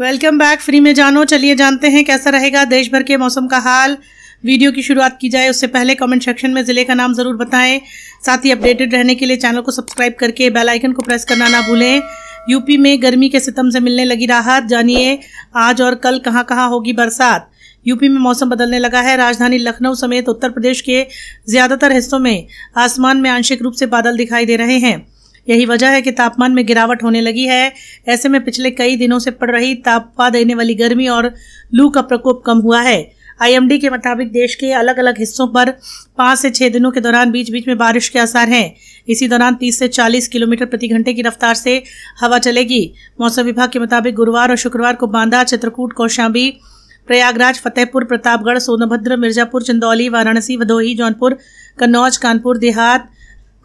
welcome back free में जानो चलिए जानते हैं कैसा रहेगा देश भर के मौसम का हाल वीडियो की शुरुआत की जाए उससे पहले कमेंट सेक्शन में ज़िले का नाम ज़रूर बताएं साथ ही अपडेटेड रहने के लिए चैनल को सब्सक्राइब करके बेल आइकन को प्रेस करना ना भूलें यूपी में गर्मी के सितम से मिलने लगी राहत जानिए आज और कल कहाँ कहाँ होगी बरसात यूपी में मौसम बदलने लगा है राजधानी लखनऊ समेत उत्तर प्रदेश के ज़्यादातर हिस्सों में आसमान में आंशिक रूप से बादल दिखाई दे रहे हैं यही वजह है कि तापमान में गिरावट होने लगी है ऐसे में पिछले कई दिनों से पड़ रही तापा देने वाली गर्मी और लू का प्रकोप कम हुआ है आईएमडी के मुताबिक देश के अलग अलग हिस्सों पर पाँच से छः दिनों के दौरान बीच बीच में बारिश के आसार हैं इसी दौरान 30 से 40 किलोमीटर प्रति घंटे की रफ्तार से हवा चलेगी मौसम विभाग के मुताबिक गुरुवार और शुक्रवार को बांदा चित्रकूट कौशाम्बी प्रयागराज फतेहपुर प्रतापगढ़ सोनभद्र मिर्जापुर चंदौली वाराणसी भदोही जौनपुर कन्नौज कानपुर देहात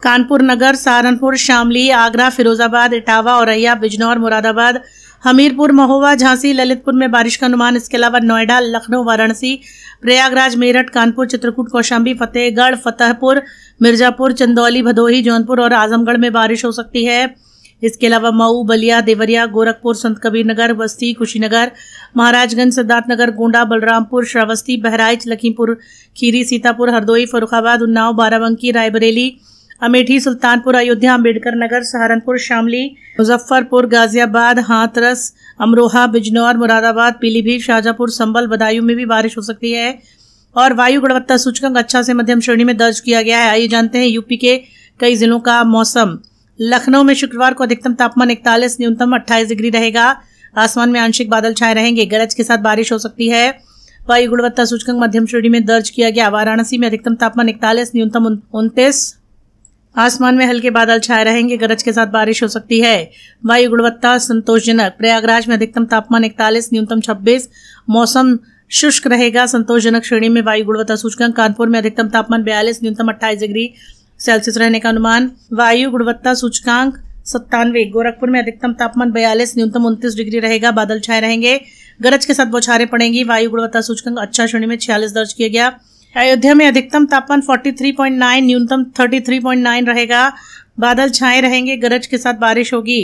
कानपुर नगर सहारनपुर शामली आगरा फिरोजाबाद इटावा औरैया बिजनौर मुरादाबाद हमीरपुर महोबा झांसी ललितपुर में बारिश का अनुमान इसके अलावा नोएडा लखनऊ वाराणसी प्रयागराज मेरठ कानपुर चित्रकूट कौशाम्बी फतेहगढ़ फतेहपुर मिर्जापुर चंदौली भदोही जौनपुर और आजमगढ़ में बारिश हो सकती है इसके अलावा मऊ बलिया देवरिया गोरखपुर संत कबीर नगर बस्ती कुशीनगर महाराजगंज सिद्धार्थनगर गोंडा बलरामपुर श्रावस्ती बहराइच लखीमपुर खीरी सीतापुर हरदोई फरुखाबाद उन्नाव बाराबंकी रायबरेली अमेठी सुल्तानपुर अयोध्या अम्बेडकर नगर सहारनपुर शामली मुजफ्फरपुर गाजियाबाद हाथरस अमरोहा बिजनौर मुरादाबाद पीलीभीत शाहजहापुर संबल बदायूं में भी बारिश हो सकती है और वायु गुणवत्ता सूचकांक अच्छा से मध्यम श्रेणी में दर्ज किया गया है आइए जानते हैं यूपी के कई जिलों का मौसम लखनऊ में शुक्रवार को अधिकतम तापमान इकतालीस न्यूनतम अट्ठाईस डिग्री रहेगा आसमान में आंशिक बादल छाए रहेंगे गरज के साथ बारिश हो सकती है वायु गुणवत्ता सूचकांक मध्यम श्रेणी में दर्ज किया गया वाराणसी में अधिकतम तापमान इकतालीस न्यूनतम उनतीस आसमान में हल्के बादल छाए रहेंगे गरज के साथ बारिश हो सकती है वायु गुणवत्ता संतोषजनक प्रयागराज में अधिकतम तापमान इकतालीस न्यूनतम छब्बीस मौसम शुष्क रहेगा संतोषजनक श्रेणी में वायु गुणवत्ता सूचकांक कानपुर में अधिकतम तापमान बयालीस न्यूनतम अट्ठाईस डिग्री सेल्सियस रहने का अनुमान वायु गुणवत्ता सूचकांक सत्तानवे गोरखपुर में अधिकतम तापमान बयालीस न्यूनतम उनतीस डिग्री रहेगा बादल छाए रहेंगे गरज के साथ बौछारें पड़ेंगी वायु गुणवत्ता सूचकांक अच्छा श्रेणी में छियालीस दर्ज किया गया अयोध्या में अधिकतम तापमान 43.9 न्यूनतम 33.9 रहेगा बादल छाए रहेंगे गरज के साथ बारिश होगी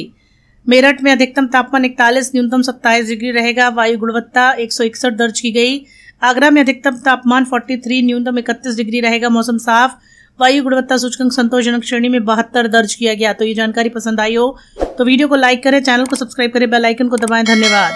मेरठ में अधिकतम तापमान इकतालीस न्यूनतम सत्ताईस डिग्री रहेगा वायु गुणवत्ता एक दर्ज की गई आगरा में अधिकतम तापमान 43 न्यूनतम इकतीस डिग्री रहेगा मौसम साफ वायु गुणवत्ता सूचकांक संतोषजनक श्रेणी में बहत्तर दर्ज किया गया तो ये जानकारी पसंद आई हो तो वीडियो को लाइक करें चैनल को सब्सक्राइब करें बेल आइकन को दबाएं धन्यवाद